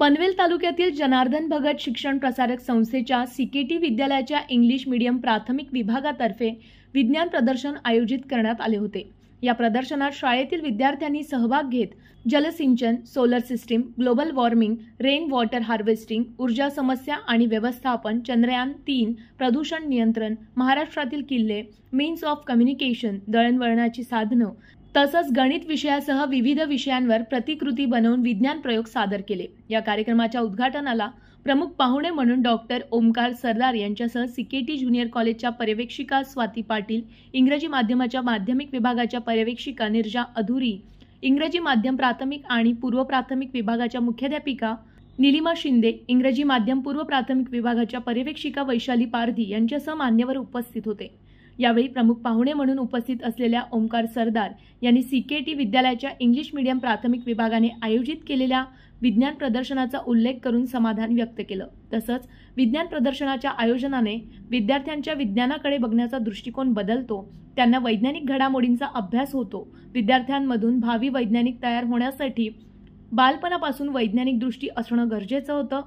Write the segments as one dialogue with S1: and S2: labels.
S1: पनवेल तालुक्यातील जनार्दन भगत शिक्षण प्रसारक संस्थेच्या सीकेटी विद्यालयाच्या इंग्लिश मीडियम प्राथमिक विभागातर्फे विज्ञान प्रदर्शन आयोजित करण्यात आले होते या प्रदर्शनात शाळेतील विद्यार्थ्यांनी सहभाग घेत जलसिंचन solar system global warming rain water harvesting ऊर्जा समस्या आणि व्यवस्थापन चंद्रयान तीन प्रदूषण नियंत्रण महाराष्ट्रातील किल्ले मीन्स ऑफ कम्युनिकेशन दळणवळणाची साधनं तसंच गणित विषयासह विविध विषयांवर प्रतिकृती बनवून विज्ञान प्रयोग सादर केले या कार्यक्रमाच्या उद्घाटनाला प्रमुख पाहुणे म्हणून डॉक्टर ओमकार सरदार यांच्यासह सिकेटी ज्युनियर कॉलेजच्या पर्यवेक्षिका स्वाती पाटील इंग्रजी माध्यमाच्या माध्यमिक विभागाच्या पर्यवेक्षिका निर्जा अधुरी इंग्रजी माध्यम प्राथमिक आणि पूर्व प्राथमिक विभागाच्या मुख्याध्यापिका निलिमा शिंदे इंग्रजी माध्यम पूर्व प्राथमिक विभागाच्या पर्यवेक्षिका वैशाली पारधी यांच्यासह मान्यवर उपस्थित होते यावेळी प्रमुख पाहुणे म्हणून उपस्थित असलेल्या ओंकार सरदार यांनी सी के टी विद्यालयाच्या इंग्लिश मीडियम प्राथमिक विभागाने आयोजित केलेल्या विज्ञान प्रदर्शनाचा उल्लेख करून समाधान व्यक्त केलं तसंच विज्ञान प्रदर्शनाच्या आयोजनाने विद्यार्थ्यांच्या विज्ञानाकडे बघण्याचा दृष्टिकोन बदलतो त्यांना वैज्ञानिक घडामोडींचा अभ्यास होतो विद्यार्थ्यांमधून भावी वैज्ञानिक तयार होण्यासाठी बालपणापासून वैज्ञानिक दृष्टी असणं गरजेचं होतं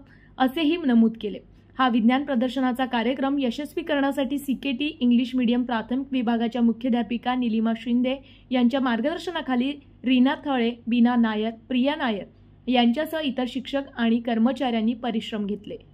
S1: असेही नमूद केले हा विज्ञान प्रदर्शनाचा कार्यक्रम यशस्वी करण्यासाठी टी इंग्लिश मीडियम प्राथमिक विभागाच्या मुख्याध्यापिका निलिमा शिंदे यांच्या मार्गदर्शनाखाली रीना थळे बीना नायर प्रिया नायर यांच्यासह इतर शिक्षक आणि कर्मचाऱ्यांनी परिश्रम घेतले